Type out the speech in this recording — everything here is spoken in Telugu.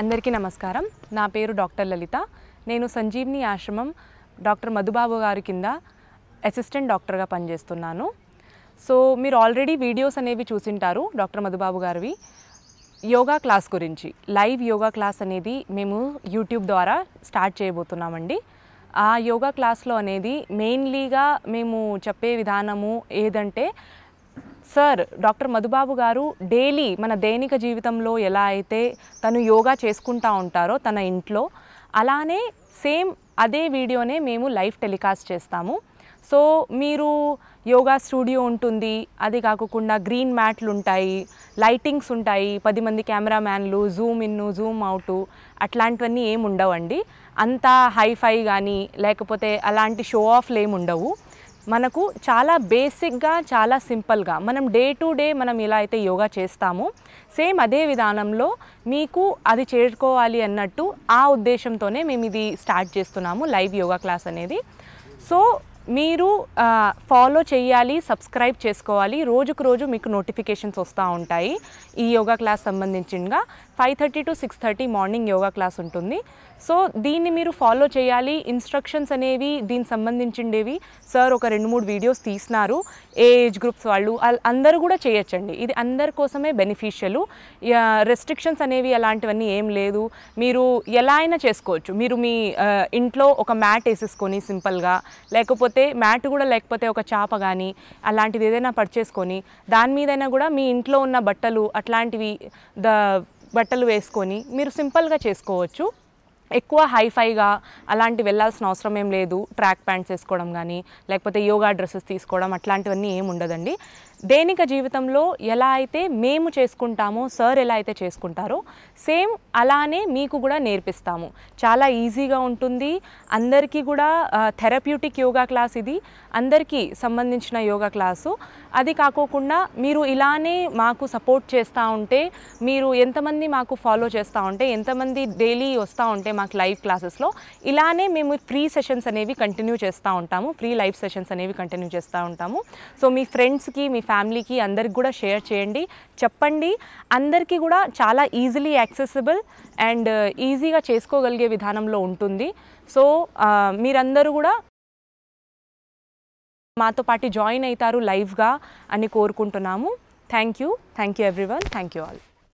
అందరికీ నమస్కారం నా పేరు డాక్టర్ లలిత నేను సంజీవ్ని ఆశ్రమం డాక్టర్ మధుబాబు గారి కింద అసిస్టెంట్ డాక్టర్గా పనిచేస్తున్నాను సో మీరు ఆల్రెడీ వీడియోస్ అనేవి చూసింటారు డాక్టర్ మధుబాబు గారివి యోగా క్లాస్ గురించి లైవ్ యోగా క్లాస్ అనేది మేము యూట్యూబ్ ద్వారా స్టార్ట్ చేయబోతున్నామండి ఆ యోగా క్లాస్లో అనేది మెయిన్లీగా మేము చెప్పే విధానము ఏదంటే సార్ డాక్టర్ మధుబాబు గారు డైలీ మన దైనిక జీవితంలో ఎలా అయితే తను యోగా చేసుకుంటా ఉంటారో తన ఇంట్లో అలానే సేమ్ అదే వీడియోనే మేము లైవ్ టెలికాస్ట్ చేస్తాము సో మీరు యోగా స్టూడియో ఉంటుంది అది కాకుండా గ్రీన్ మ్యాట్లు ఉంటాయి లైటింగ్స్ ఉంటాయి పది మంది కెమెరామ్యాన్లు జూమ్ ఇన్ను జూమ్ అవుట్ అట్లాంటివన్నీ ఏమి ఉండవండి అంత హైఫై కానీ లేకపోతే అలాంటి షో ఆఫ్లు ఏమి ఉండవు మనకు చాలా బేసిక్గా చాలా సింపుల్గా మనం డే టు డే మనం ఇలా అయితే యోగా చేస్తామో సేమ్ అదే విధానంలో మీకు అది చేరుకోవాలి అన్నట్టు ఆ ఉద్దేశంతోనే మేము ఇది స్టార్ట్ చేస్తున్నాము లైవ్ యోగా క్లాస్ అనేది సో మీరు ఫాలో చేయాలి సబ్స్క్రైబ్ చేసుకోవాలి రోజుకు రోజు మీకు నోటిఫికేషన్స్ వస్తూ ఉంటాయి ఈ యోగా క్లాస్ సంబంధించిగా five thirty to six thirty morning yoga class ఉంటుంది సో దీన్ని మీరు ఫాలో చేయాలి ఇన్స్ట్రక్షన్స్ అనేవి దీనికి సంబంధించిండేవి సార్ ఒక రెండు మూడు వీడియోస్ తీసినారు ఏ ఏజ్ గ్రూప్స్ వాళ్ళు అందరూ కూడా చేయొచ్చండి ఇది అందరి కోసమే బెనిఫిషియల్ రెస్ట్రిక్షన్స్ అనేవి అలాంటివన్నీ ఏం లేదు మీరు ఎలా అయినా చేసుకోవచ్చు మీరు మీ ఇంట్లో ఒక మ్యాట్ వేసేసుకొని సింపుల్గా లేకపోతే మ్యాట్ కూడా లేకపోతే ఒక చాప కానీ అలాంటిది ఏదైనా పర్చేసుకొని దాని మీదైనా కూడా మీ ఇంట్లో ఉన్న బట్టలు అట్లాంటివి ద బట్టలు వేసుకొని మీరు సింపుల్గా చేసుకోవచ్చు ఎక్కువ హైఫైగా అలాంటివి వెళ్ళాల్సిన అవసరం ఏం లేదు ట్రాక్ ప్యాంట్స్ వేసుకోవడం కానీ లేకపోతే యోగా డ్రెస్సెస్ తీసుకోవడం అట్లాంటివన్నీ ఏమి ఉండదండి దైనిక జీవితంలో ఎలా అయితే మేము చేసుకుంటామో సార్ ఎలా అయితే చేసుకుంటారో సేమ్ అలానే మీకు కూడా నేర్పిస్తాము చాలా ఈజీగా ఉంటుంది అందరికీ కూడా థెరప్యూటిక్ యోగా క్లాస్ ఇది అందరికీ సంబంధించిన యోగా క్లాసు అది కాకోకుండా మీరు ఇలానే మాకు సపోర్ట్ చేస్తూ ఉంటే మీరు ఎంతమంది మాకు ఫాలో చేస్తూ ఉంటే ఎంతమంది డైలీ వస్తూ ఉంటే మాకు లైవ్ క్లాసెస్లో ఇలానే మేము ఫ్రీ సెషన్స్ అనేవి కంటిన్యూ చేస్తూ ఉంటాము ఫ్రీ లైవ్ సెషన్స్ అనేవి కంటిన్యూ చేస్తూ ఉంటాము సో మీ ఫ్రెండ్స్కి మీ ఫ్యామిలీకి అందరికి కూడా షేర్ చేయండి చెప్పండి అందరికీ కూడా చాలా ఈజీలీ యాక్సెసిబుల్ అండ్ ఈజీగా చేసుకోగలిగే విధానంలో ఉంటుంది సో uh, మీరందరూ కూడా మాతో పాటు జాయిన్ అవుతారు లైవ్గా అని కోరుకుంటున్నాము thank you thank you everyone thank you all